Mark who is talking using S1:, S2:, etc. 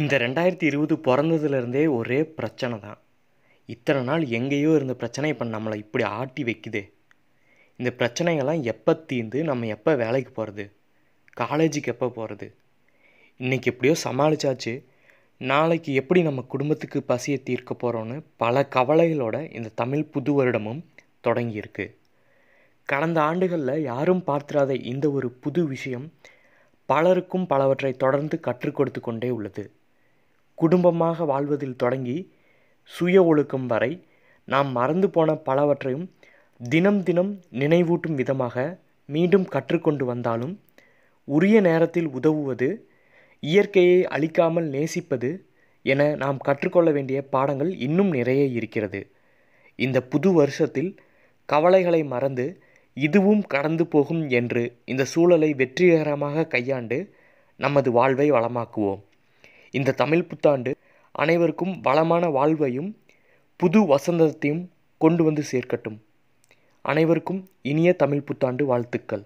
S1: இந்த ரெண்டாயிரத்தி இருபது பிறந்ததுலேருந்தே ஒரே பிரச்சனை தான் இத்தனை நாள் எங்கேயோ இருந்த பிரச்சனை இப்போ நம்மளை இப்படி ஆட்டி வைக்குது இந்த பிரச்சனைகள்லாம் எப்போ தீர்ந்து நம்ம எப்போ வேலைக்கு போகிறது காலேஜுக்கு எப்போ போகிறது இன்றைக்கி எப்படியோ சமாளித்தாச்சு நாளைக்கு எப்படி நம்ம குடும்பத்துக்கு பசியை தீர்க்க போகிறோன்னு பல கவலைகளோட இந்த தமிழ் புது வருடமும் தொடங்கியிருக்கு கடந்த ஆண்டுகளில் யாரும் பார்த்திராத இந்த ஒரு புது விஷயம் பலருக்கும் பலவற்றை தொடர்ந்து கற்றுக் கொடுத்து கொண்டே உள்ளது குடும்பமாக வாழ்வதில் தொடங்கி சுய ஒழுக்கம் வரை நாம் மறந்து போன பலவற்றையும் தினம் தினம் நினைவூட்டும் விதமாக மீண்டும் கற்றுக்கொண்டு வந்தாலும் உரிய நேரத்தில் உதவுவது இயற்கையை அழிக்காமல் நேசிப்பது என நாம் கற்றுக்கொள்ள வேண்டிய பாடங்கள் இன்னும் நிறைய இருக்கிறது இந்த புது வருஷத்தில் கவலைகளை மறந்து இதுவும் கடந்து போகும் என்று இந்த சூழலை வெற்றிகரமாக கையாண்டு நமது வாழ்வை வளமாக்குவோம் இந்த தமிழ் புத்தாண்டு அனைவருக்கும் வளமான வாழ்வையும் புது வசந்தத்தையும் கொண்டு வந்து சேர்க்கட்டும் அனைவருக்கும் இனிய தமிழ் புத்தாண்டு வாழ்த்துக்கள்